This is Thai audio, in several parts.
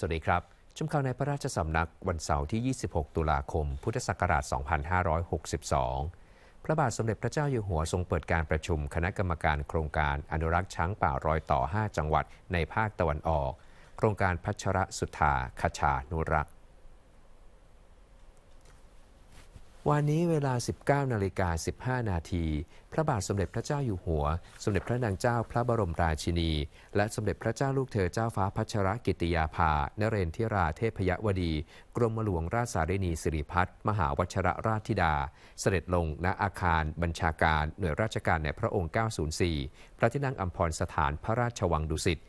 สวัสดีครับ ชมข่าวในพระราชสำนักวันเสาร์ที่ 26 ตุลาคม พุทธศักราช 2562 พระบาทสมเด็จพระเจ้าอยู่หัวทรงเปิดการประชุม คณะกรรมการโครงการอนุรักษ์ ช้างป่ารอยต่อ 5 จังหวัดในภาคตะวันออก โครงการพัชระสุธาคชานุรักษ์วันนี้เวลา 19นาฬิกา15 นาทีพระบาทสมเด็จพระเจ้าอยู่หัว สมเด็จพระนางเจ้าพระบรมราชินี และสมเด็จพระเจ้าลูกเธอเจ้าฟ้าพัชรกิติยาภา นเรนทิราเทพยวดี กรมหลวงราชสารีนีสิริพัฒน์มหาวัชรราชธิดา เสด็จลงณอาคาร บัญชาการหน่วยราชการในพระองค์ 904 พระที่นั่งอัมพรสถานพระราชวังดุสิต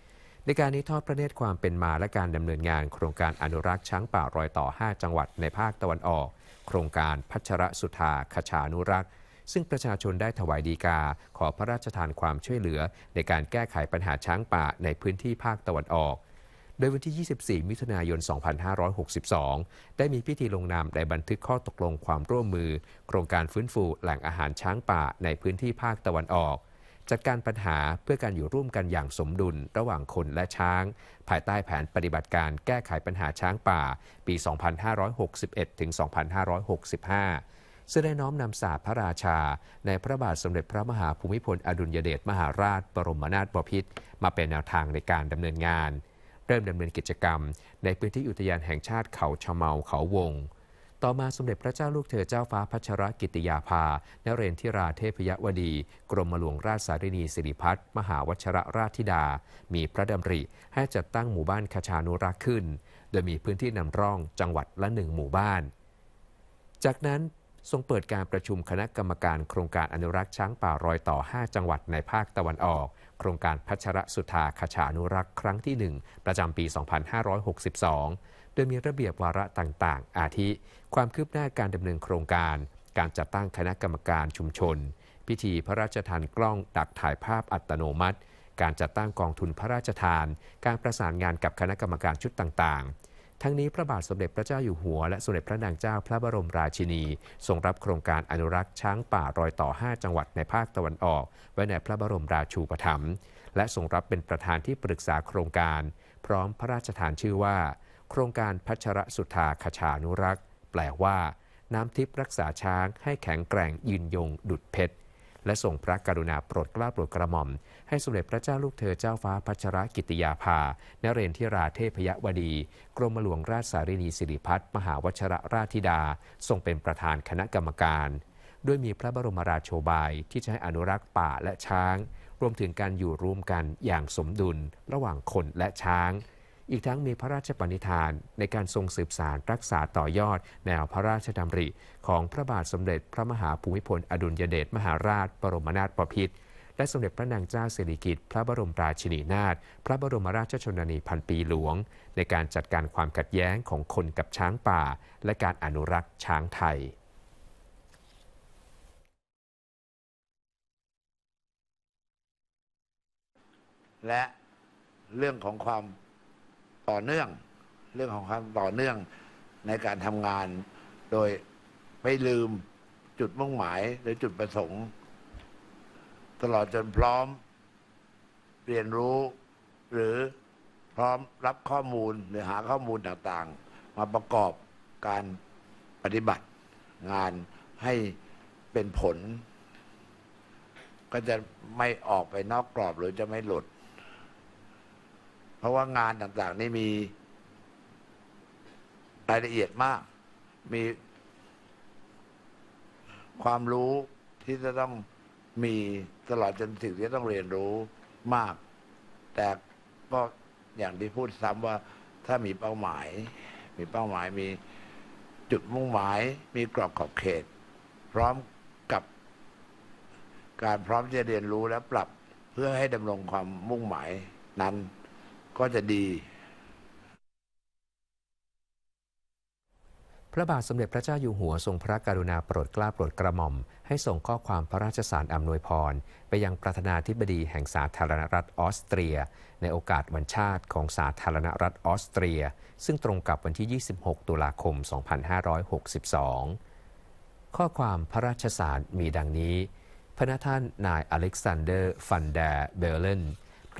ในการนี้ทอดพระเนตรความเป็นมาและการดำเนินงานโครงการอนุรักษ์ช้างป่ารอยต่อ 5 จังหวัดในภาคตะวันออกโครงการพัชรสุธาคชานุรักษ์ ซึ่งประชาชนได้ถวายดีกา ขอพระราชทานความช่วยเหลือในการแก้ไขปัญหาช้างป่าในพื้นที่ภาคตะวันออก โดยวันที่ 24 มิถุนายน 2562 ได้มีพิธีลงนามในบันทึกข้อตกลงความร่วมมือ โครงการฟื้นฟู แหล่งอาหารช้างป่าในพื้นที่ภาคตะวันออกจัดการปัญหาเพื่อการอยู่ร่วมกันอย่างสมดุลระหว่างคนและช้าง ภายใต้แผนปฏิบัติการแก้ไขปัญหาช้างป่า ปี 2561 ถึง 2565 ซึ่งได้น้อมนำศาสตร์พระราชา ในพระบาทสมเด็จพระมหาภูมิพล อดุลยเดชมหาราชบรมนาถบพิตรมาเป็นแนวทางในการดำเนินงาน เริ่มดำเนินกิจกรรม ในพื้นที่อุทยานแห่งชาติเขาชะเมาเขาวงต่อมาสมเด็จพระเจ้าลูกเธอเจ้าฟ้าพัชรกิติยาภานเรนทิราเทพยวดี กรมหลวงราชสารินีสิริพัฒน์มหาวชรราชธิดา มีพระดำริให้จัดตั้งหมู่บ้านคชานุรักษ์ขึ้น โดยมีพื้นที่นำร่อง จังหวัดละหนึ่งหมู่บ้าน จากนั้นทรงเปิดการประชุมคณะกรรมการ โครงการอนุรักษ์ช้างป่ารอยต่อ 5 จังหวัดในภาคตะวันออก โครงการพัชรสุธาคชานุรักษ์ ครั้งที่ 1 ประจำปี 2562ดยมีระเบียบวาระต่างๆ อาทิ ความคืบหน้าการดำเนินโครงการ การจัดตั้งคณะกรรมการชุมชน พิธีพระราชทานกล้องดักถ่ายภาพอัตโนมัติ การจัดตั้งกองทุนพระราชทาน การประสานงานกับคณะกรรมการชุดต่างๆ ทั้งนี้พระบาทสมเด็จพระเจ้าอยู่หัวและสมเด็จพระนางเจ้าพระบรมราชินีทรงรับโครงการอนุรักษ์ช้างป่ารอยต่อ5จังหวัดในภาคตะวันออก ไว้ในพระบรมราชูปถัมภ์และทรงรับเป็นประธานที่ปรึกษาโครงการ พร้อมพระราชทานชื่อว่าโครงการพัชรสุธาคชานุรักษ์ แปลว่าน้ำทิพย์รักษาช้างให้แข็งแกร่งยืนยงดุดเพชร และส่งพระกรุณาโปรดเกล้าโปรดกระหม่อม ให้สมเด็จพระเจ้าลูกเธอเจ้าฟ้าพัชรกิติยาภานเรนทิราเทพยวดี กรมหลวงราชสารินีสิริพัฒมหาวชระราธิดาทรงเป็นประธานคณะกรรมการด้วยมีพระบรมราโชบายที่จะให้อนุรักษ์ป่าและช้าง รวมถึงการอยู่ร่วมกันอย่างสมดุลระหว่างคนและช้างอีกทั้งมีพระราชปณิธานในการทรงสืบสารรักษาต่อยอด แนวพระราชดำริ ของพระบาทสมเด็จพระมหาภูมิพลอดุลยเดชมหาราช บรมนาถบพิตรและสมเด็จพระนางเจ้าสิริกิติ์พระบรมราชินีนาถพระบรมราชชนนีพันปีหลวง ในการจัดการความขัดแย้งของคนกับช้างป่า และการอนุรักษ์ช้างไทย และเรื่องของความต่อเนื่องเรื่องของความต่อเนื่องในการทำงาน โดยไม่ลืมจุดมุ่งหมาย หรือจุดประสงค์ ตลอดจนพร้อมเรียนรู้หรือพร้อมรับข้อมูลหรือหาข้อมูลต่างๆ มาประกอบการปฏิบัติงานให้เป็นผล ก็จะไม่ออกไปนอกกรอบหรือจะไม่หลุดเพราะว่างานต่างๆนี่มีรายละเอียดมาก มี ความรู้ที่จะต้องมีตลอดจนสิ่งที่ต้องเรียนรู้มาก แต่ก็อย่างที่พูดซ้ำว่าถ้ามีเป้าหมาย มีเป้าหมาย มีจุดมุ่งหมาย มีกรอบขอบเขต พร้อมกับ การพร้อมจะเรียนรู้และปรับเพื่อให้ดำรงความมุ่งหมายนั้นก็จะดี พระบาทสมเด็จพระเจ้าอยู่หัวทรงพระกรุณาโปรดเกล้าโปรดกระหม่อม ให้ส่งข้อความพระราชสารอำนวยพร ไปยังประธานาธิบดีแห่งสาธารณรัฐออสเตรีย ในโอกาสวันชาติของสาธารณรัฐออสเตรีย ซึ่งตรงกับวันที่ 26 ตุลาคม 2562 ข้อความพระราชสารมีดังนี้ พระนท่านนายอเล็กซานเดอร์ฟันเดอร์เบลเลน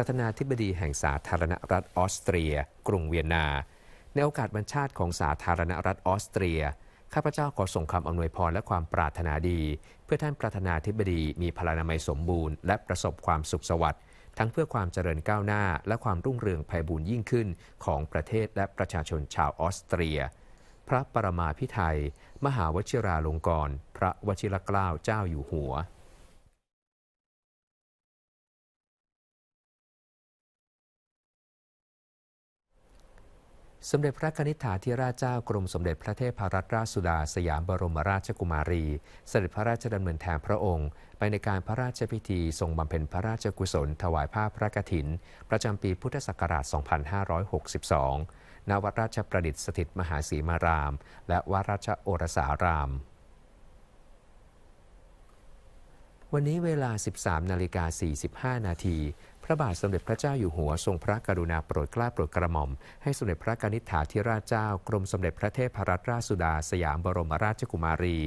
ประธานาธิบดีแห่งสาธารณรัฐออสเตรีย กรุงเวียนนา ในโอกาสบัญชาติของสาธารณรัฐออสเตรีย ข้าพเจ้าขอส่งคำอำนวยพรและความปรารถนาดี เพื่อท่านประธานาธิบดีมีพลานามัยสมบูรณ์และประสบความสุขสวัสดิ์ทั้งเพื่อความเจริญก้าวหน้า และความรุ่งเรืองไพบูรยิ่งขึ้นของประเทศและประชาชนชาวออสเตรีย พระปรมาพิไทย มหาวชิราลงกรณ์พระวชิรเกล้าเจ้าอยู่หัวสมเด็จพระนิธิาธิราชเจ้ากรมสมเด็จพระเทพรัตนราชสุดา สยามบรมราชกุมารีเสด็จพระราชดำเนินแทนพระองค์ ไปในการพระราชพิธีทรงบำเพ็ญพระราชกุศล ถวายผ้าพระกฐิน ประจำปีพุทธศักราช 2562ณวัดราชประดิษฐ์สถิตมหาศีมาราม และวัดราชโอรสาราม วันนี้เวลา 13 นาฬิกา 45 นาทีระบาทสมเด็จพระเจ้าอยู่หัวทรงพระกรุณาโปรดเกล้าโปรดกระหม่อม ให้สมเด็จพระกนิษฐาธิราชเจ้ากรมสมเด็จพระเทพรัตนราชสุดา สยามบรมราชกุมารี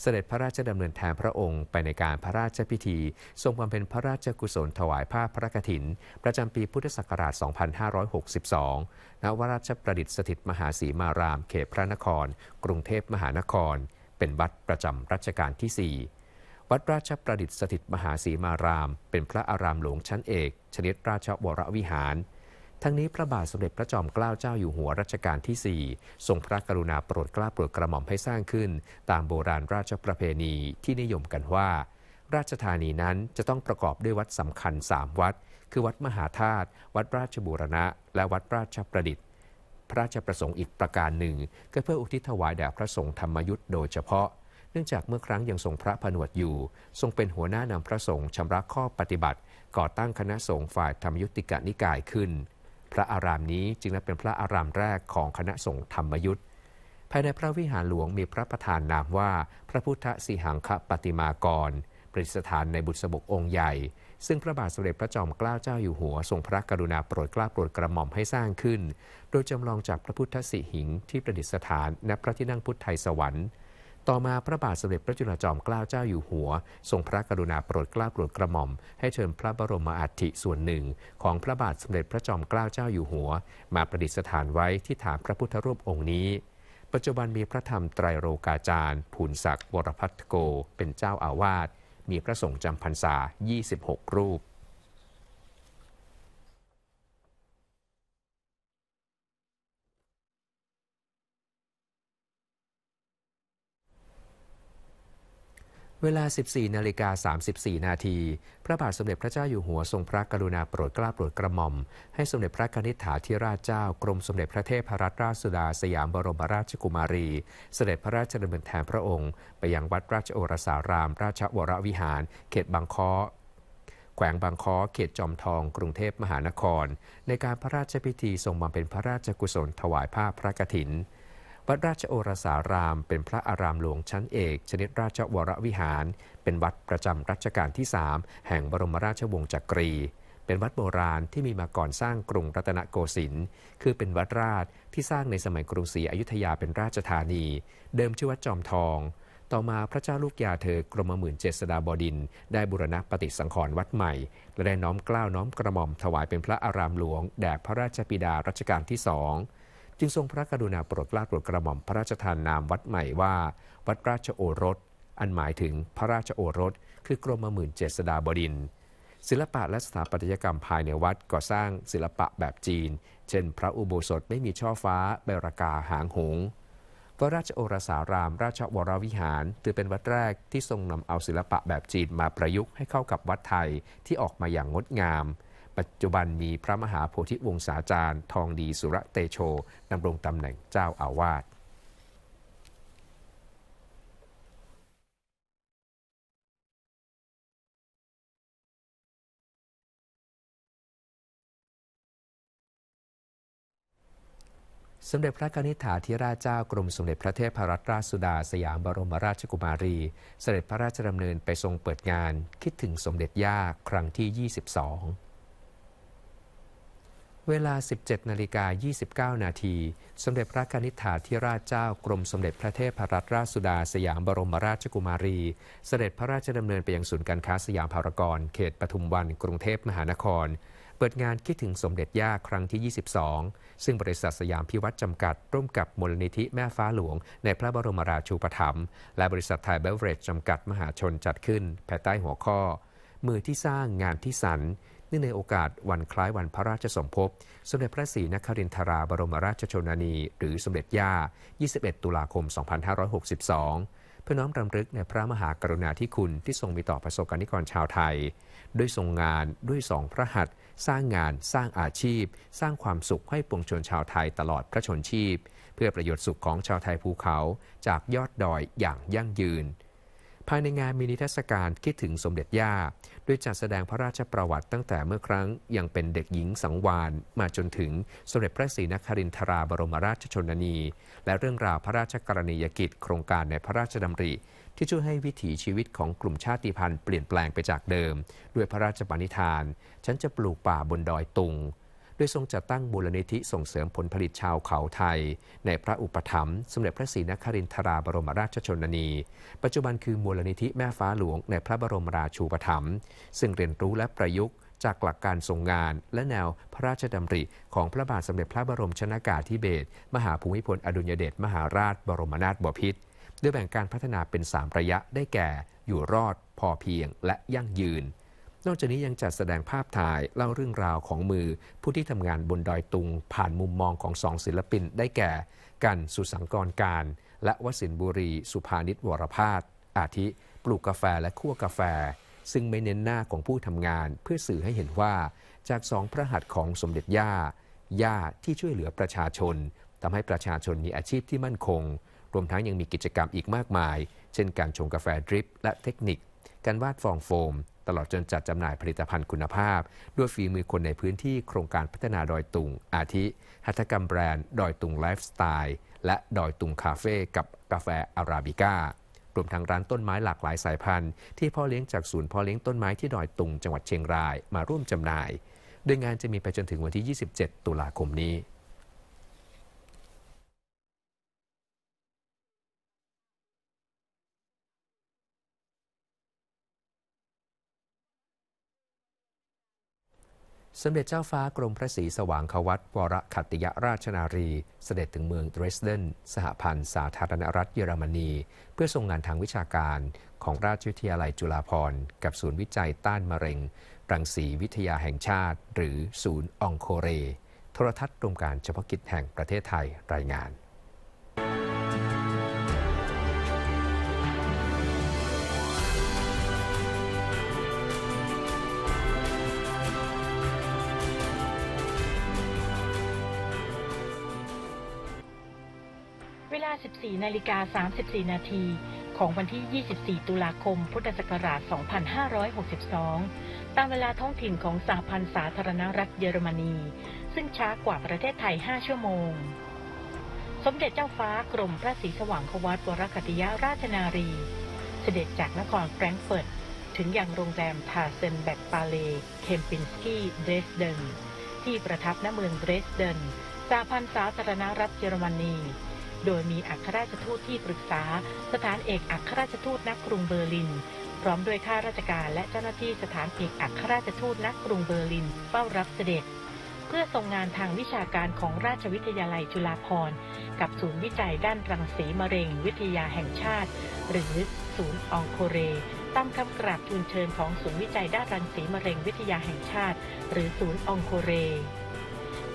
เสด็จพระราชดำเนินแทนพระองค์ไปในการพระราชพิธี ทรงบำเพ็ญพระราชกุศลถวายผ้าพระกฐิน ประจำปีพุทธศักราช 2562ณวราชประดิษฐสถิตมหาศีมาราม เขตพระนคร กรุงเทพมหานคร เป็นวัดประจำรัชกาลที่4วัดราชประดิษฐ์สถิตมหาสีมาราม เป็นพระอารามหลวงชั้นเอก ชนิดราชวรวิหาร ทั้งนี้พระบาทสมเด็จพระจอมเกล้าเจ้าอยู่หัวรัชกาลที่ 4ทรงพระกรุณาโปรดเกล้าโปรดกระหม่อมให้สร้างขึ้น ตามโบราณราชประเพณีที่นิยมกันว่า ราชธานีนั้นจะต้องประกอบด้วยวัดสำคัญ 3 วัดคือวัดมหาธาตุวัดราชบูรณะและวัดราชประดิษฐ์พระราชประสงค์อีกประการหนึ่งก็เพื่ออุทิศถวายแด่พระสงฆ์ธรรมยุทธ์โดยเฉพาะเนื่องจากเมื่อครั้งยังทรงพระผนวดอยู่ ทรงเป็นหัวหน้านำพระสงฆ์ชำระข้อปฏิบัติ ก่อตั้งคณะสงฆ์ฝ่ายธรรมยุติกนิกายขึ้น พระอารามนี้จึงนับเป็นพระอารามแรกของคณะสงฆ์ธรรมยุตธภายในพระวิหารหลวงมีพระประธานนามว่าพระพุทธสิหังคปฏิมากรประดิษฐานในบุษบกองค์ใหญ่ ซึ่งพระบาทสมเด็จพระจอมเกล้าเจ้าอยู่หัวทรงพระกรุณาโปรดเกล้าโปรดกระหม่อมให้สร้างขึ้น โดยจำลองจากพระพุทธสิหิงที่ประดิษฐานณพระที่นั่งพุทธไทยสวรรค์ต่อมาพระบาท สมเด็จพระจุลจอมเกล้าเจ้าอยู่หัวทรงพระกรุณาโปรดเกล้าโปรดกระหม่อม ให้เชิญพระบรมอัฐิส่วนหนึ่ง ของพระบาทสมเด็จพระจอมเกล้าเจ้าอยู่หัว มาประดิษฐานไว้ที่ฐานพระพุทธรูปองค์นี้ ปัจจุบันมีพระธรรมไตรโรกาจารย์ภูนศักดิ์วรพัฒโกเป็นเจ้าอาวาสมีพระสงฆ์จำพรรษา 26 รูปเวลา 14นาฬิกา 34 นาที พระบาทสมเด็จพระเจ้าอยู่หัวทรงพระกรุณาโปรดเกล้าโปรดกระหม่อม ให้สมเด็จพระคณิษฐาธิราชเจ้ากรมสมเด็จพระเทพรัตนราชสุดา สยามบรมราชกุมารี เสด็จพระราชดำเนินแทนพระองค์ ไปยังวัดราชโอรสาราม ราชวรวิหาร เขตบางคอแขวงบางคอเขตจอมทอง กรุงเทพมหานคร ในการพระราชพิธีทรงบำเพ็ญพระราชกุศลถวายผ้าพระกฐินัดราชโอรสาราม เป็นพระอารามหลวงชั้นเอก ชนิดราชวรวิหาร เป็นวัดประจำรัชกาลที่สามแห่งบรมราชวงศ์จักรี เป็นวัดโบราณที่มีมาก่อนสร้างกรุงรัตนโกสินทร์คือเป็นวัดราชที่สร้างในสมัยกรุงศรีอยุธยาเป็นราชธานี เดิมชื่อวัดจอมทอง ต่อมาพระเจ้าลูกยาเธอกรมหมื่นเจษฎาบดินได้บุรณะปฏิสังขรณ์วัดใหม่ และได้น้อมกล้าวน้อมกระหม่อมถวายเป็นพระอารามหลวงแด่พระราชบิดารัชกาลที่สองจึงทรงพระกรุณาโปรดกล้าโปรดกระหม่อมพระราชทานนามวัดใหม่ว่า วัดราชโอรส อันหมายถึงพระราชโอรส คือกรมหมื่นเจษฎาบดินศิลปะและสถาปัตยกรรมภายในวัดก่อสร้างศิลปะแบบจีน เช่นพระอุโบสถไม่มีช่อฟ้าเบรากาหางหงพระราชโอรสาราม ราชวรวิหารถือเป็นวัดแรกที่ทรงนำเอาศิลปะแบบจีนมาประยุกต์ให้เข้ากับวัดไทยที่ออกมาอย่างงดงามปัจจุบันมีพระมหาโพธิวงศาจารย์ ทองดีสุระเตโชดำรงตำแหน่งเจ้าอาวาส สมเด็จพระนิธิาธิราชเจ้ากรมสมเด็จพระเทพรัตนราชสุดาสยามบรมราชกุมารี เสด็จพระราชดำเนินไปทรงเปิดงานคิดถึงสมเด็จย่าครั้งที่ 22เวลา 17 นาฬิกา 29 นาที สมเด็จพระนิธิถาธิราชเจ้ากรมสมเด็จพระเทพรัตนราชสุดา สยามบรมราชกุมารี เสด็จพระราชดำเนินไปยังศูนย์การค้าสยามพารากอนเขตปทุมวันกรุงเทพมหานคร เปิดงานคิดถึงสมเด็จย่าครั้งที่ 22 ซึ่งบริษัทสยามพิวัตรจำกัดร่วมกับมูลนิธิแม่ฟ้าหลวงในพระบรมราชูปถัมภ์ และบริษัทไทยเบลเรจจำกัดมหาชนจัดขึ้นภายใต้หัวข้อ มือที่สร้างงานที่สรรนื่องในโอกาสวันคล้ายวันพระราชสมภพสมเด็จพระศรีนครินทราบรมราชชนนี หรือสมเด็จย่า21 ตุลาคม 2562เพื่อน้อมรำลึกในพระมหากรุณาธิคุณที่ทรงมีต่อ ประสบกนิกรชาวไทย ด้วยทรงงานด้วยสองพระหัต์สร้างงานสร้างอาชีพ สร้างความสุขให้ปวงชนชาวไทยตลอดพระชนชีพ เพื่อประโยชน์สุขของชาวไทยภูเขาจากยอดดอยอย่างยั่งยืนภายในงานมีนิทรรศการคิดถึงสมเด็จย่าด้วยจัดแสดงพระราชประวัติตั้งแต่เมื่อครั้ง ยังเป็นเด็กหญิงสังวานมาจนถึงสมเด็จพระศรีนครินทราบรมราชชนนี และเรื่องราวพระราชกรณียกิจ โครงการในพระราชดำริ ที่ช่วยให้วิถีชีวิตของกลุ่มชาติพันธุ์เปลี่ยนแปลงไปจากเดิม ด้วยพระราชบัญญัติฉันจะปลูกป่าบนดอยตุงยทรงจัดตั้งมูลนิธิส่งเสริมผลผลิตชาวเขาไทย ในพระอุปถัมภ์สมเด็จพระศรีนครินทราบรมราชชนนี ปัจจุบันคือมูลนิธิแม่ฟ้าหลวง ในพระบรมราชูปถัมภ์ซึ่งเรียนรู้และประยุกต์ จากหลักการทรงงาน และแนวพระราชดำริของพระบาทสมเด็จพระบรมชนากาธิเบศรมหาภูมิพลอดุญเดชมหาราชบรมนาถบพิตรโดยแบ่งการพัฒนาเป็น 3 ระยะได้แก่ อยู่รอด พอเพียงและยั่งยืนนอกจากนี้ยังจัดแสดงภาพถ่ายเล่าเรื่องราวของมือผู้ที่ทำงานบนดอยตุงผ่านมุมมองของสองศิลปินได้แก่ กัน สุสังกรการ และวสินบุรี สุภานิตวรพาสอาทิ ปลูกกาแฟและคั่วกาแฟ ซึ่งไม่เน้นหน้าของผู้ทำงานเพื่อสื่อให้เห็นว่า จากสองพระหัตถ์ของสมเด็จย่า ย่าที่ช่วยเหลือประชาชนทำให้ประชาชนมีอาชีพที่มั่นคง รวมทั้งยังมีกิจกรรมอีกมากมาย เช่น การชงกาแฟดริป และเทคนิคการวาดฟองโฟมตลอดจนจัดจำหน่ายผลิตภัณฑ์คุณภาพ ด้วยฝีมือคนในพื้นที่โครงการพัฒนาดอยตุง อาทิหัตถกรรมแบรนด์ ดอยตุงไลฟ์สไตล์ และดอยตุงคาเฟ่กับกาแฟอาราบิก้า รวมทั้งร้านต้นไม้หลากหลายสายพันธุ์ที่พ่อเลี้ยงจากศูนย์พ่อเลี้ยงต้นไม้ที่ดอยตุงจังหวัดเชียงรายมาร่วมจำหน่ายโดยงานจะมีไปจนถึงวันที่ 27 ตุลาคมนี้สมเด็จเจ้าฟ้ากรมพระศรีสว่างควัตวรขัติยราชนารี เสด็จถึงเมืองเดรสเดนสหพันธ์สาธารณรัฐเยอรมนี เพื่อทรงงานทางวิชาการของราชวิทยาลัยจุฬาภรณ์กับศูนย์วิจัยต้านมะเร็งรังสีวิทยาแห่งชาติหรือศูนย์องโคเร โทรทัศน์รวมการเฉพาะกิจแห่งประเทศไทยรายงานนาฬิกา 34 นาที ของวันที่ 24 ตุลาคม พุทธศักราช 2562 ตามเวลาท้องถิ่นของสหพันธ์สาธารณรัฐเยอรมนี ซึ่งช้ากว่าประเทศไทย 5 ชั่วโมง สมเด็จเจ้าฟ้ากรมพระศรีสว่างควัตวรคติยาราชนารี เสด็จจากนครแฟรงก์เฟิร์ต ถึงยังโรงแรมทาเซนแบกปาเลเคมปินสกี้เดรสเดน ที่ประทับณเมืองเดรสเดนสหพันธ์สาธารณรัฐเยอรมนีโดยมีอัครราชทูตที่ปรึกษาสถานเอกอัครราชทูตนักกรุงเบอร์ลิน พร้อมด้วยข้าราชการและเจ้าหน้าที่สถานเอกอัครราชทูตนักกรุงเบอร์ลินเฝ้ารับเสด็จ เพื่อทรงงานทางวิชาการของราชวิทยาลัยจุฬาภรณ์ กับศูนย์วิจัยด้านรังสีมะเร็งวิทยาแห่งชาติ หรือศูนย์องโคเรตามคำกราบทูลเชิญของศูนย์วิจัยด้านรังสีมะเร็งวิทยาแห่งชาติ หรือศูนย์องโคเร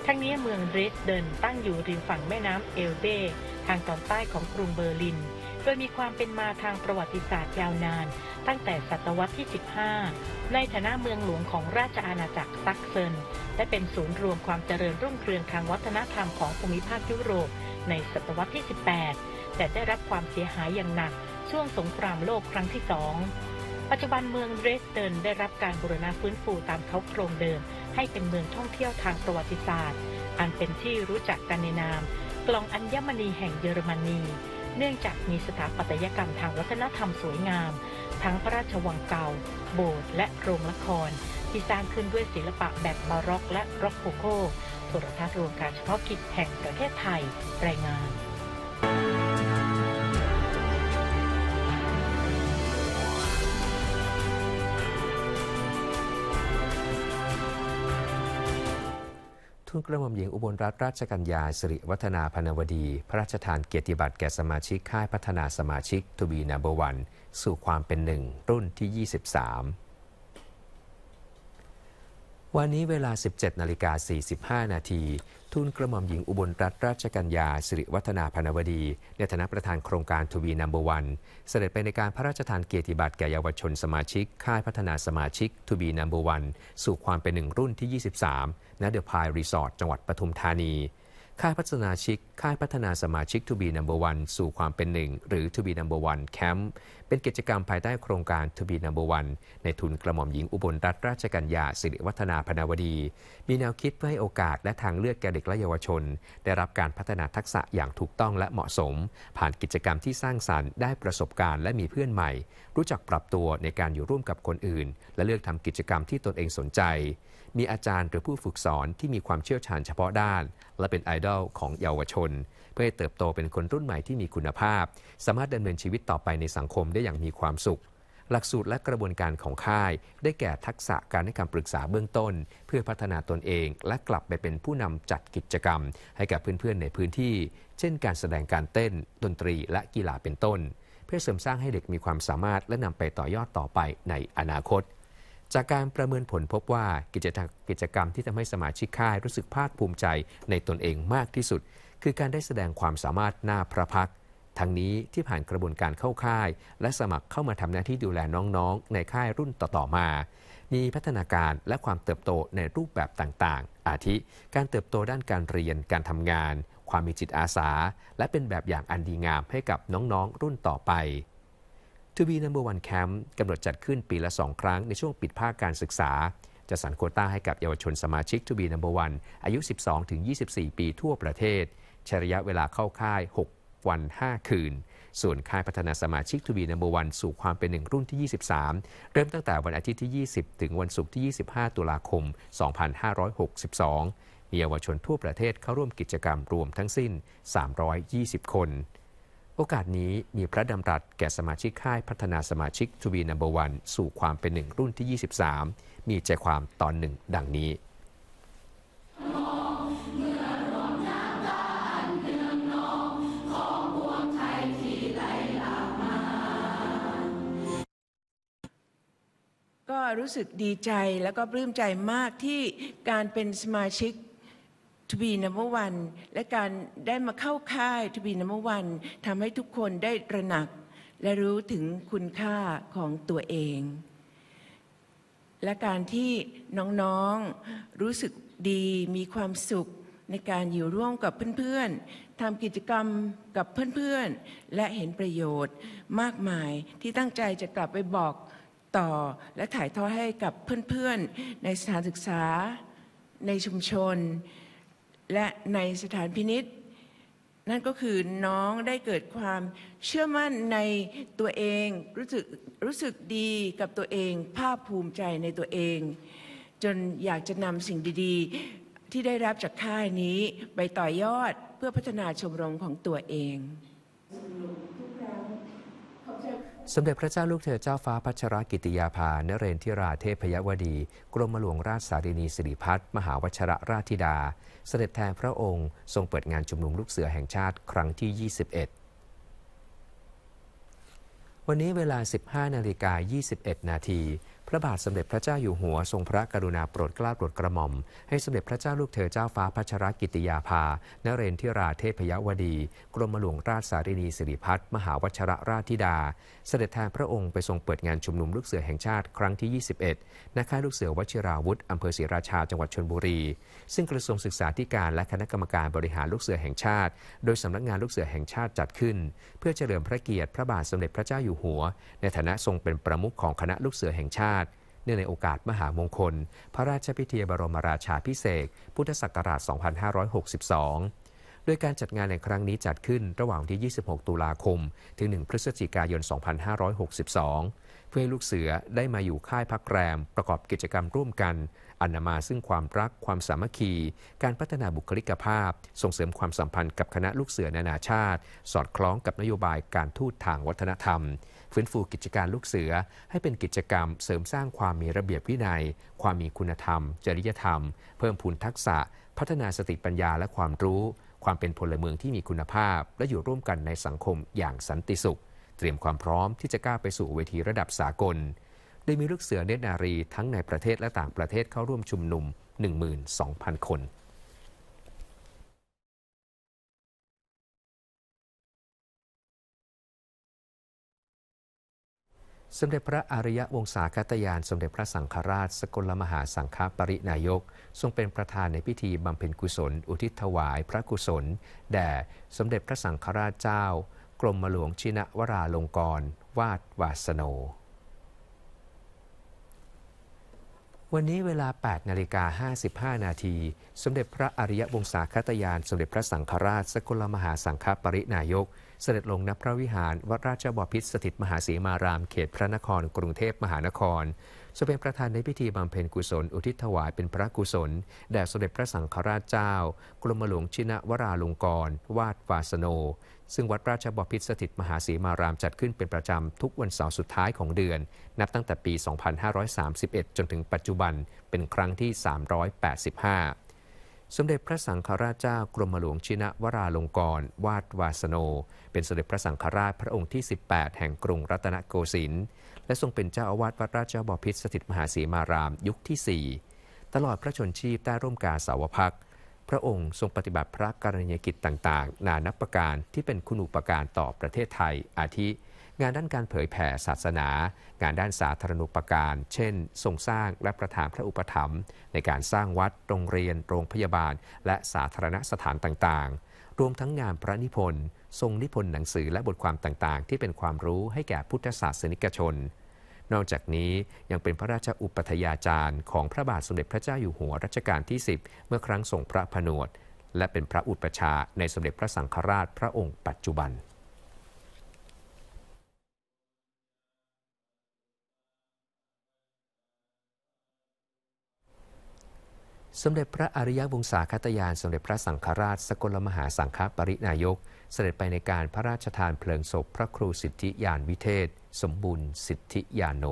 ทั้งนี้เมืองเิรสเดนตั้งอยู่ริมฝั่งแม่น้ำเอลเบทางตอนใต้ของกรุงเบอร์ลิน โดยมีความเป็นมาทางประวัติศาสตร์ยาวนาน ตั้งแต่ศตวรรษที่ 15 ในฐานะเมืองหลวงของราชอาณาจักรซักเซนและเป็นศูนย์รวมความเจริญรุ่งเรืองทางวัฒนธรรมของภูมิภาคยุโรป ในศตวรรษที่ 18 แต่ได้รับความเสียหายอย่างหนัก ช่วงสงครามโลกครั้งที่สองปัจจุบันเมืองเรสเตนได้รับการบูรณะฟื้นฟูตามเขาโครงเดิมให้เป็นเมืองท่องเที่ยวทางประวัติศาสตร์ อันเป็นที่รู้จักกันในนามกลองอัญมณีแห่งเยอรมนี เนื่องจากมีสถาปัตยกรรมทางวัฒนธรรมสวยงาม ทั้งพระราชวังเก่า โบสถ์และโรงละคร ที่สร้างขึ้นด้วยศิลปะแบบบาร็อกและร็อกโคโค่โทรทัศน์รวมการเฉพาะกิจแห่งประเทศไทยรายงานทุนกระหม่อมหญิงอุบลรัตนราชกัญญา สิริวัฒนาพนวดี พระราชทานเกียรติบัตรแก่สมาชิกค่ายพัฒนาสมาชิกทูบีนาบวันสู่ความเป็นหนึ่ง รุ่นที่ 23 วันนี้เวลา 17นาฬิกา45นาทีทูลกระหม่อมหญิงอุบลรัตนราชกัญญา สิริวัฒนาพนวดี ในฐานะประธานโครงการทวีนัมเบอร์วันเสด็จไปในการพระราชทานเกียรติบัตรแก่เยาวชนสมาชิก ค่ายพัฒนาสมาชิกทวีนัมเบอร์วันสู่ความเป็นหนึ่งรุ่นที่ 23ณเดอะพายรีสอร์ทจังหวัดปทุมธานี ค่ายพัฒนาชิก ค่ายพัฒนาสมาชิกทวีนัมเบอร์วันสู่ความเป็นหนึ่งหรือทวีนัมเบอร์วันแคมป์เป็นกิจกรรมภายใต้โครงการทบีนัมเบอร์วันในทุนกระหม่อมหญิงอุบลรัตนราชกัญญาสิริวัฒนาพนาวดี มีแนวคิดเพื่อให้โอกาสและทางเลือกแก่เด็กและเยาวชน ได้รับการพัฒนาทักษะอย่างถูกต้องและเหมาะสม ผ่านกิจกรรมที่สร้างสารรค์ได้ประสบการณ์และมีเพื่อนใหม่ รู้จักปรับตัวในการอยู่ร่วมกับคนอื่น และเลือกทำกิจกรรมที่ตนเองสนใจ มีอาจารย์หรือผู้ฝึกสอนที่มีความเชี่ยวชาญเฉพาะด้าน และเป็นไอดอลของเยาวชน เพื่อให้เติบโตเป็นคนรุ่นใหม่ที่มีคุณภาพ สามารถดำเนินชีวิตต่อไปในสังคมได้อย่างมีความสุข หลักสูตรและกระบวนการของค่ายได้แก่ทักษะการให้คำปรึกษาเบื้องต้น เพื่อพัฒนาตนเองและกลับไปเป็นผู้นำจัดกิจกรรม ให้กับเพื่อนๆในพื้นที่ เช่นการแสดงการเต้นดนตรีและกีฬาเป็นต้น เพื่อเสริมสร้างให้เด็กมีความสามารถและนำไปต่อยอดต่อไปในอนาคต จากการประเมินผลพบว่ากิจกิจกรรมที่ทำให้สมาชิกค่ายรู้สึกภาคภูมิใจในตนเองมากที่สุด คือการได้แสดงความสามารถหน้าพระพักทั้งนี้ที่ผ่านกระบวนการเข้าค่ายและสมัครเข้ามาทำหน้าที่ดูแลน้องๆ ในค่ายรุ่นต่อๆมา มีพัฒนาการและความเติบโตในรูปแบบต่าง ๆ อาทิการเติบโตด้านการเรียนการทำงาน ความมีจิตอาสา และเป็นแบบอย่างอันดีงามให้กับน้องๆรุ่นต่อไปทีนัมเบอร์วันแคมป์กำหนดจัดขึ้นปีละสองครั้งในช่วงปิดภาคการศึกษาจะสรรโคต้าให้กับเยาวชนสมาชิกทวีนัมเบอร์วันอายุ 12-24 ปีทั่วประเทศใช้ระยะเวลาเข้าค่าย 6วัน 5 คืน ส่วนค่ายพัฒนาสมาชิกทวีนัมเบอร์วันสู่ความเป็นหนึ่งรุ่นที่ 23 เริ่มตั้งแต่วันอาทิตย์ที่ 20 ถึงวันศุกร์ที่ 25 ตุลาคม 2562 มีเยาวชนทั่วประเทศเข้าร่วมกิจกรรมรวมทั้งสิ้น 320 คน โอกาสนี้มีพระดำรัสแก่สมาชิกค่ายพัฒนาสมาชิกทวีนัมเบอร์วันสู่ความเป็นหนึ่งรุ่นที่ 23 มีใจความตอนหนึ่งดังนี้รู้สึกดีใจแล้วก็ปลื้มใจมากที่การเป็นสมาชิกทบีนัมวันและการได้มาเข้าค่ายทบีนัมวันทำให้ทุกคนได้ระหนัก และรู้ถึงคุณค่าของตัวเอง และการที่น้องๆรู้สึกดีมีความสุขในการอยู่ร่วมกับเพื่อนๆทำกิจกรรมกับเพื่อนๆ และเห็นประโยชน์มากมายที่ตั้งใจจะกลับไปบอกต่อและถ่ายทอดให้กับเพื่อนๆในสถานศึกษาในชุมชนและในสถานพินิษนั่นก็คือน้องได้เกิดความเชื่อมั่นในตัวเองรู้สึกรู้สึกดีกับตัวเองภาคภูมิใจในตัวเอง จนอยากจะนำสิ่งดีๆที่ได้รับจากค่ายนี้ไปต่อยอดเพื่อพัฒนาชมรมของตัวเองสมเด็จพระเจ้าลูกเธอเจ้าฟ้าพัชรกิติยาภานเรนทิราเทพยวดี กรมหลวงราชสารินีสิริพัฒมหาวชรราชธิดา เสด็จแทนพระองค์ ทรงเปิดงานชุมนุมลูกเสือแห่งชาติครั้งที่ 21 วันนี้เวลา 15 นาฬิกา 21 นาทีพระบาทสมเด็จพระเจ้าอยู่หัวทรงพระกรุณาโปรดเกล้าโปรดกระหม่อม ให้สมเด็จพระเจ้าลูกเธอเจ้าฟ้าพัชรกิติยาภา นเรนทิราเทพยวดี กรมหลวงราชสารินีสิริพัฒมหาวชรราชธิดา เสด็จแทนพระองค์ไปทรงเปิดงานชุมนุมลูกเสือแห่งชาติครั้งที่ 21 ณ ค่ายลูกเสือวชิราวุธอำเภอศรีราชาจังหวัดชนบุรี ซึ่งกระทรวงศึกษาธิการและคณะกรรมการบริหารลูกเสือแห่งชาติ โดยสำนักงานลูกเสือแห่งชาติจัดขึ้น เพื่อเฉลิมพระเกียรติพระบาทสมเด็จพระเจ้าอยู่หัว ในฐานะทรงเป็นประมุขของคณะลูกเสือแห่งชาตินื่องในโอกาสมหามงคล พระราชพิธีบรมราชาพิเศษพุทธศักราช 2562 โดยการจัดงานในครั้งนี้จัดขึ้นระหว่างที่ 26 ตุลาคม ถึง 1 พฤศจิกายน 2562 เพื่อให้ลูกเสือได้มาอยู่ค่ายพักแรม ประกอบกิจกรรมร่วมกัน อันนมาซึ่งความรักความสามัคคี การพัฒนาบุคลิกภาพ ส่งเสริมความสัมพันธ์กับคณะลูกเสือนานาชาติ สอดคล้องกับนโยบายการทูตทางวัฒนธรรมฟื้นฟูกิจการลูกเสือให้เป็นกิจกรรมเสริมสร้างความมีระเบียบวินัย ความมีคุณธรรม จริยธรรม เพิ่มพูนทักษะ พัฒนาสติปัญญาและความรู้ ความเป็นพลเมืองที่มีคุณภาพและอยู่ร่วมกันในสังคมอย่างสันติสุข เตรียมความพร้อมที่จะกล้าไปสู่เวทีระดับสากลโดยมีลูกเสือเนตรนารีทั้งในประเทศและต่างประเทศเข้าร่วมชุมนุม12,000 คนสมเด็จพระอริยวงศาคตยาน สมเด็จพระสังฆราช สกลมหาสังฆปรินายก ทรงเป็นประธานในพิธีบำเพ็ญกุศล อุทิศถวายพระกุศลแด่สมเด็จพระสังฆราชเจ้ากรมหลวงชินวราลงกร วาดวาสโน วันนี้เวลา8นาฬิกา55นาที สมเด็จพระอริยวงศาคตยาน สมเด็จพระสังฆราช สกลมหาสังฆปรินายกเสด็จลงณพระวิหารวัดราชบพิตรสถิตมหาศีมารามเขตพระนครกรุงเทพมหานครจะเป็นประธานในพิธีบำเพ็ญกุศลอุทิศถวายเป็นพระกุศลแด่สมเด็จพระสังฆราชเจ้า กรมหลวงชินวราลงกรวาดวาสโน ซึ่งวัดราชบพิตรสถิตมหาศีมารามจัดขึ้นเป็นประจำทุกวันเสาร์สุดท้ายของเดือน นับตั้งแต่ปี 2531 จนถึงปัจจุบันเป็นครั้งที่ 385สมเด็จพระสังฆราชเจ้ากรมหลวงชินะวราลงกรวาดวาสโน เป็นสมเด็จพระสังฆราชพระองค์ที่ 18 แห่งกรุงรัตนโกสินทร์และทรงเป็นเจ้าอาวาสวัดราชบพิตรสถิตมหาศีมารามยุคที่ 4 ตลอดพระชนชีพใต้ร่มกาสาวพักพระองค์ทรงปฏิบัติพระกรณียกิจต่างๆนานับประการที่เป็นคุณูปการต่อประเทศไทยอาทิงานด้านการเผยแผ่ศาสนา งานด้านสาธารณูปการ เช่นทรงสร้างและประทานพระอุปถัมภ์ในการสร้างวัดโรงเรียน โรงพยาบาล และสาธารณสถานต่างๆ รวมทั้งงานพระนิพนธ์ทรงนิพนธ์หนังสือและบทความต่างๆ ที่เป็นความรู้ให้แก่พุทธศาสนิกชน นอกจากนี้ยังเป็นพระราชอุปัฏยาจารย์ ของพระบาทสมเด็จพระเจ้าอยู่หัวรัชกาลที่ 10 เมื่อครั้งทรงพระผนวด และเป็นพระอุปชาในสมเด็จพระสังฆราชพระองค์ปัจจุบันสมเด็จพระอริยวงศาคตยาน สมเด็จพระสังฆราช สกลมหาสังฆปรินายก เสด็จไปในการพระราชทานเพลิงศพพระครูสิทธิยานวิเทศ สมบูรณ์สิทธิยานโน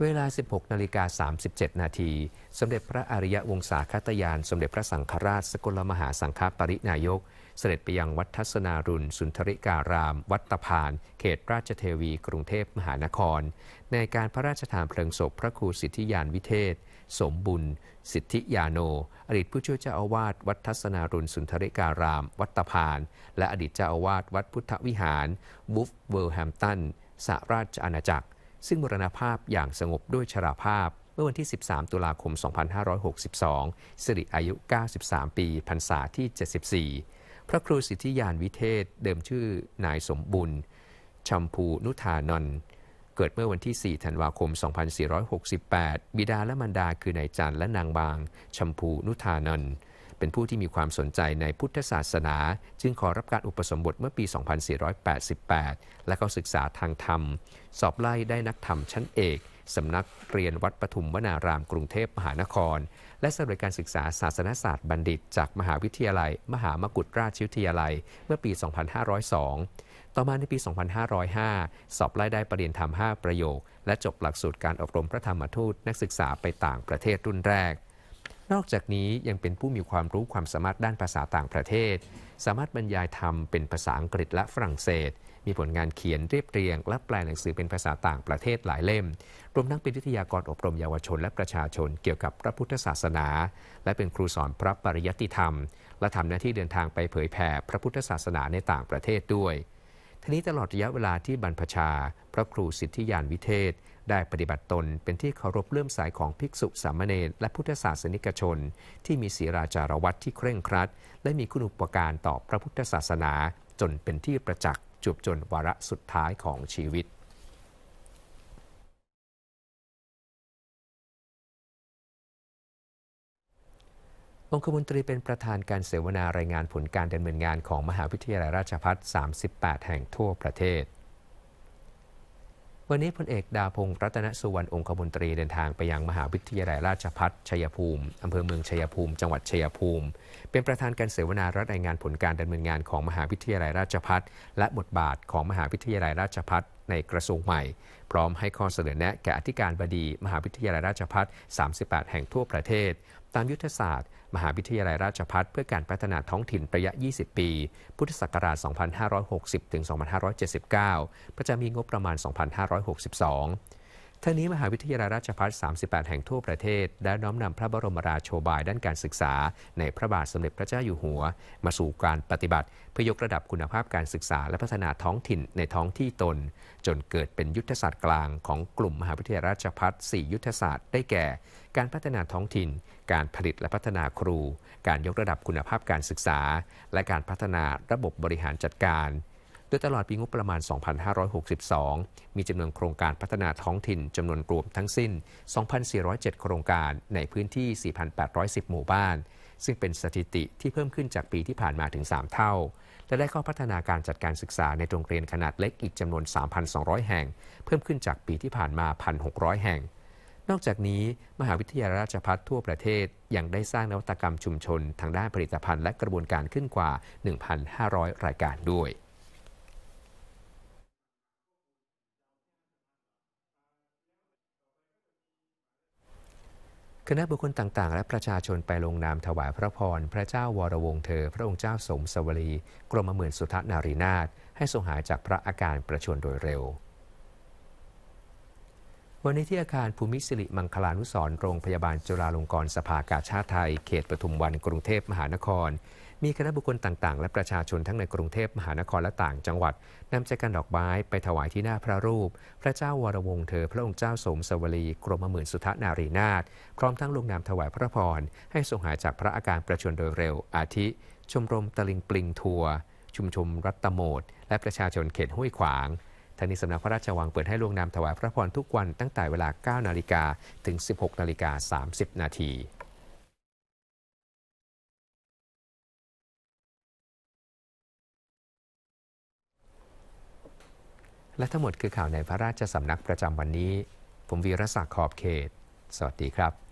เวลา 16นาฬิกา37 นาที สมเด็จพระอริยวงศาคตยาน สมเด็จพระสังฆราช สกลมหาสังฆปรินายก เสด็จไปยังวัดทัศนารุณ สุนทริการาม วัดตะพาน เขตราชเทวี กรุงเทพมหานคร ในการพระราชทานเพลิงศพ พระครูสิทธิยานวิเทศสมบุญ สิทธิยาโนอดีตผู้ช่วยเจ้าอาวาสวัดทัศนารุณสุนทริการาม วัดตะพาน และอดีตเจ้าอาวาสวัดพุทธวิหารวูฟเวอร์แฮมตันสหราชอาณาจักร ซึ่งมรณภาพอย่างสงบด้วยชราภาพ เมื่อวันที่ 13 ตุลาคม 2562 สิริอายุ 93 ปีพรรษาที่ 74 พระครูสิทธิยานวิเทศเดิมชื่อนายสมบุญชัมพูนุธานนท์เกิดเมื่อวันที่ 4 ธันวาคม 2468 บิดาและมารดาคือนายจันและนางบางชมพูนุธานันเป็นผู้ที่มีความสนใจในพุทธศาสนา จึงขอรับการอุปสมบทเมื่อปี 2488 และเขาศึกษาทางธรรม สอบไล่ได้นักธรรมชั้นเอก สำนักเรียนวัดปฐุมวนารามกรุงเทพมหานคร และสำเร็จการศึกษาศาสนศาสตร์บัณฑิตจากมหาวิทยาลัย มหามกุฏราชวิทยาลัยเมื่อปี 2502ต่อมาในปี 2505 สอบไล่ได้ประเรียนธรรม5ประโยคและจบหลักสูตรการอบรมพระธรรมทูตนักศึกษาไปต่างประเทศรุ่นแรก นอกจากนี้ยังเป็นผู้มีความรู้ความสามารถด้านภาษาต่างประเทศ สามารถบรรยายธรรมเป็นภาษาอังกฤษและฝรั่งเศส มีผลงานเขียนเรียบเรียง และแปลหนังสือเป็นภาษาต่างประเทศหลายเล่ม รวมทั้งเป็นวิทยากรอบรมเยาวชนและประชาชนเกี่ยวกับพระพุทธศาสนา และเป็นครูสอนพระปริยัติธรรม และทำหน้าที่เดินทางไปเผยแผ่พระพุทธศาสนาในต่างประเทศด้วยทีนี้ตลอดระยะเวลาที่บรรพชา พระครูสิทธิยานวิเทศ ได้ปฏิบัติตนเป็นที่เคารพเลื่อมใสของภิกษุสามเณรและพุทธศาสนิกชน ที่มีศีราจารวัตที่เคร่งครัด และมีคุณุปการต่อพระพุทธศาสนา จนเป็นที่ประจักษ์จบจนวาระสุดท้ายของชีวิตองคมนตรีเป็นประธานการเสวนารายงานผลการดำเนินงานของมหาวิทยาลัยราชภัฏ38 แห่งทั่วประเทศ วันนี้พลเอกดาพงศ์รัตนสุวรรณองคมนตรีเดินทางไปยังมหาวิทยาลัยราชภัฏชัยภูมิอำเภอเมืองชัยภูมิจังหวัดชัยภูมิ เป็นประธานการเสวนารัรายงานผลการดำเนินงาน ของมหาวิทยาลัยราชภัฏ และบทบาทของมหาวิทยาลัยราชภัฏในกระทรวงใหม่ พร้อมให้ข้อเสนอแนะแก่อธิการบดี มหาวิทยาลัยราชภัฏ 38 แห่งทั่วประเทศตามยุทธศาสตร์ มหาวิทยาลัยราชพัฒเพื่อการพัฒนาท้องถิ่นระยะ 20 ปี พุทธศักราช 2560ถึง2579ประจำมีงบประมาณ 2562ทั้งนี้มหาวิทยาลัยราชภัฏ38 แห่งทั่วประเทศ ได้น้อมนำพระบรมราโชบายด้านการศึกษา ในพระบาทสมเด็จพระเจ้าอยู่หัว มาสู่การปฏิบัติเพื่อยกระดับคุณภาพการศึกษาและพัฒนาท้องถิ่นในท้องที่ตน จนเกิดเป็นยุทธศาสตร์กลาง ของกลุ่มมหาวิทยาลัยราชภัฏ4ยุทธศาสตร์ ได้แก่ การพัฒนาท้องถิ่นการผลิตและพัฒนาครู การยกระดับคุณภาพการศึกษา และการพัฒนาระบบบริหารจัดการ โดยตลอดปีงบประมาณ 2,562 มีจำนวนโครงการพัฒนาท้องถิ่นจำนวนรวมทั้งสิ้น 2,407 โครงการในพื้นที่ 4,810 หมู่บ้าน ซึ่งเป็นสถิติที่เพิ่มขึ้นจากปีที่ผ่านมาถึง 3 เท่า และได้เข้าพัฒนาการจัดการศึกษาในโรงเรียนขนาดเล็กอีกจำนวน 3,200 แห่ง เพิ่มขึ้นจากปีที่ผ่านมา 1,600 แห่งนอกจากนี้มหาวิทยาลัยราชภัฏทั่วประเทศยังได้สร้างนวัตกรรมชุมชนทางด้านผลิตภัณฑ์และกระบวนการขึ้นกว่า 1,500 รายการด้วย คณะบุคคลต่าง ๆ และประชาชนไปลงนามถวายพระพร พระเจ้าวรวงเธอ พระองค์เจ้าสมสวรี กรมหมือนสุทธนารีนาถให้ทรงหายจากพระอาการประชวรโดยเร็ววันนี้ที่อาคารภูมิศิริมังคลานุสรโรงพยาบาลจุฬาลงกรณ์สภากาชาติไทย เขตปทุมวันกรุงเทพมหานคร มีคณะบุคคลต่างๆ และประชาชนทั้งในกรุงเทพมหานครและต่างจังหวัด นำใจกันดอกไม้ไปถวายที่หน้าพระรูป พระเจ้าวรวงเธอพระองค์เจ้าสมสวรีกรมหมื่นสุทนารีนาถพร้อมทั้งลงนามถวายพระพรให้ทรงหายจากพระอาการประชวรโดยเร็ว อาทิ ชมรมตะลิงปลิงทัวชุมชมรัตตโมดและประชาชนเขตห้วยขวางทางนี้สำนักพระราชวังเปิดให้ลวงนามถวายพระพรทุกวันตั้งแต่เวลา 9นาฬิกาถึง 16นาฬิกา30นาที และทั้งหมดคือข่าวในพระราชสำนักประจำวันนี้ ผมวีรศักดิ์ขอบเขต สวัสดีครับ